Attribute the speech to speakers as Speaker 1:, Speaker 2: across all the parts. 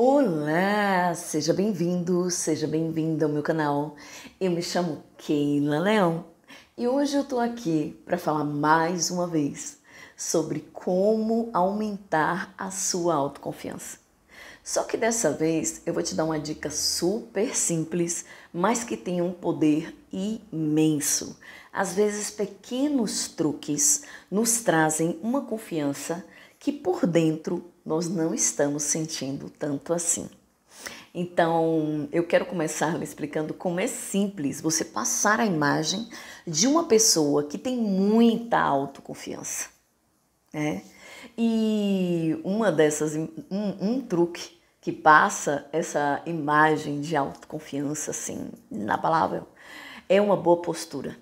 Speaker 1: Olá, seja bem-vindo, seja bem-vinda ao meu canal. Eu me chamo Keila Leão e hoje eu tô aqui para falar mais uma vez sobre como aumentar a sua autoconfiança. Só que dessa vez eu vou te dar uma dica super simples, mas que tem um poder imenso. Às vezes, pequenos truques nos trazem uma confiança que por dentro nós não estamos sentindo tanto assim. Então, eu quero começar lhe explicando como é simples você passar a imagem de uma pessoa que tem muita autoconfiança. Né? E uma dessas, um, um truque que passa essa imagem de autoconfiança, assim, inabalável, é uma boa postura.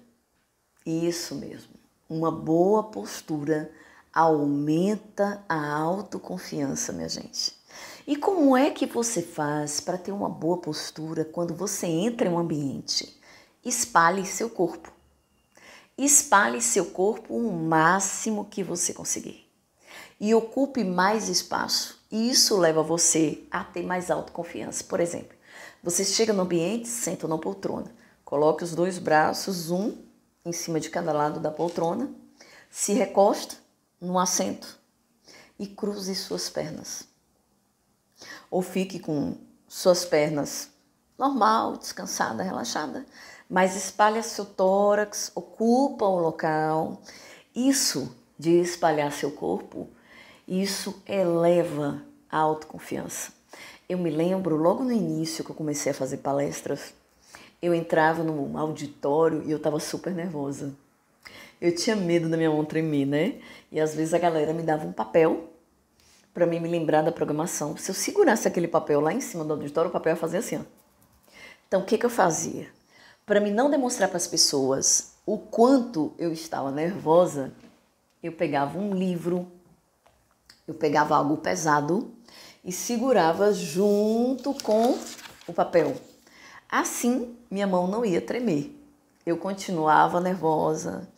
Speaker 1: Isso mesmo, uma boa postura aumenta a autoconfiança, minha gente. E como é que você faz para ter uma boa postura quando você entra em um ambiente? Espalhe seu corpo. Espalhe seu corpo o máximo que você conseguir. E ocupe mais espaço. E isso leva você a ter mais autoconfiança. Por exemplo, você chega no ambiente, senta na poltrona. Coloque os dois braços, um em cima de cada lado da poltrona. Se recosta num assento e cruze suas pernas. Ou fique com suas pernas normal, descansada, relaxada, mas espalha seu tórax, ocupa o local. Isso de espalhar seu corpo, isso eleva a autoconfiança. Eu me lembro logo no início que eu comecei a fazer palestras, eu entrava num auditório e eu estava super nervosa. Eu tinha medo da minha mão tremer, né? E às vezes a galera me dava um papel para mim me lembrar da programação. Se eu segurasse aquele papel lá em cima do auditório, o papel ia fazer assim, ó. Então, o que, que eu fazia? Para mim não demonstrar para as pessoas o quanto eu estava nervosa, eu pegava um livro, eu pegava algo pesado e segurava junto com o papel. Assim, minha mão não ia tremer. Eu continuava nervosa,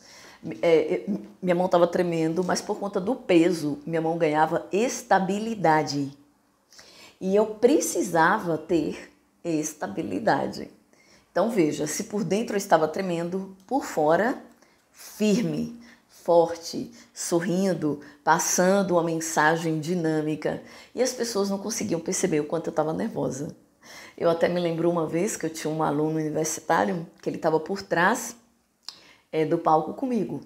Speaker 1: é, minha mão estava tremendo, mas por conta do peso, minha mão ganhava estabilidade. E eu precisava ter estabilidade. Então veja, se por dentro eu estava tremendo, por fora, firme, forte, sorrindo, passando uma mensagem dinâmica. E as pessoas não conseguiam perceber o quanto eu estava nervosa. Eu até me lembro uma vez que eu tinha um aluno universitário que ele estava por trás é, do palco comigo.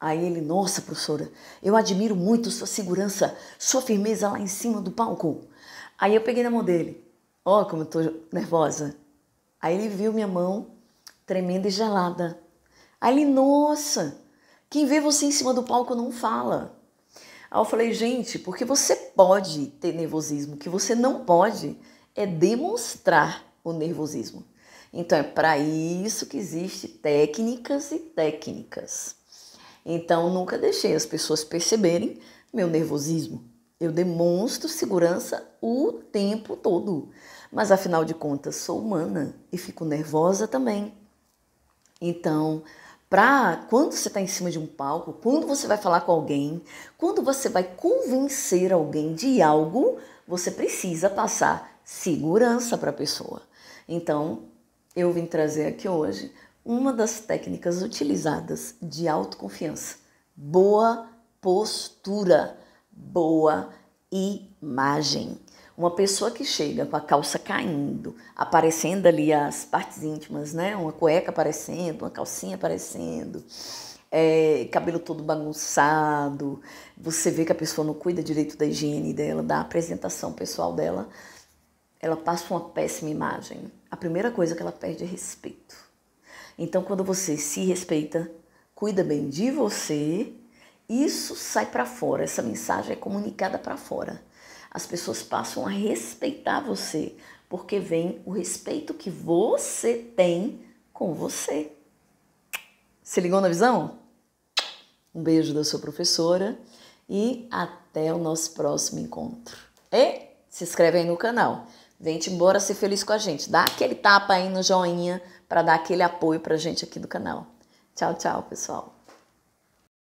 Speaker 1: Aí ele, nossa, professora, eu admiro muito sua segurança, sua firmeza lá em cima do palco. Aí eu peguei na mão dele, ó, oh, como eu tô nervosa. Aí ele viu minha mão tremenda e gelada. Aí ele, nossa, quem vê você em cima do palco não fala. Aí eu falei, gente, porque você pode ter nervosismo, o que você não pode é demonstrar o nervosismo. Então é para isso que existe técnicas e técnicas. Então nunca deixei as pessoas perceberem meu nervosismo. Eu demonstro segurança o tempo todo. Mas afinal de contas, sou humana e fico nervosa também. Então, para quando você está em cima de um palco, quando você vai falar com alguém, quando você vai convencer alguém de algo, você precisa passar segurança para a pessoa. Então, eu vim trazer aqui hoje uma das técnicas utilizadas de autoconfiança. Boa postura, boa imagem. Uma pessoa que chega com a calça caindo, aparecendo ali as partes íntimas, né? Uma cueca aparecendo, uma calcinha aparecendo, é, cabelo todo bagunçado. Você vê que a pessoa não cuida direito da higiene dela, da apresentação pessoal dela ela passa uma péssima imagem. A primeira coisa que ela perde é respeito. Então, quando você se respeita, cuida bem de você, isso sai para fora, essa mensagem é comunicada para fora. As pessoas passam a respeitar você, porque vem o respeito que você tem com você. Se ligou na visão? Um beijo da sua professora e até o nosso próximo encontro. E se inscreve aí no canal. Gente, embora ser feliz com a gente. Dá aquele tapa aí no joinha para dar aquele apoio pra gente aqui do canal. Tchau, tchau, pessoal.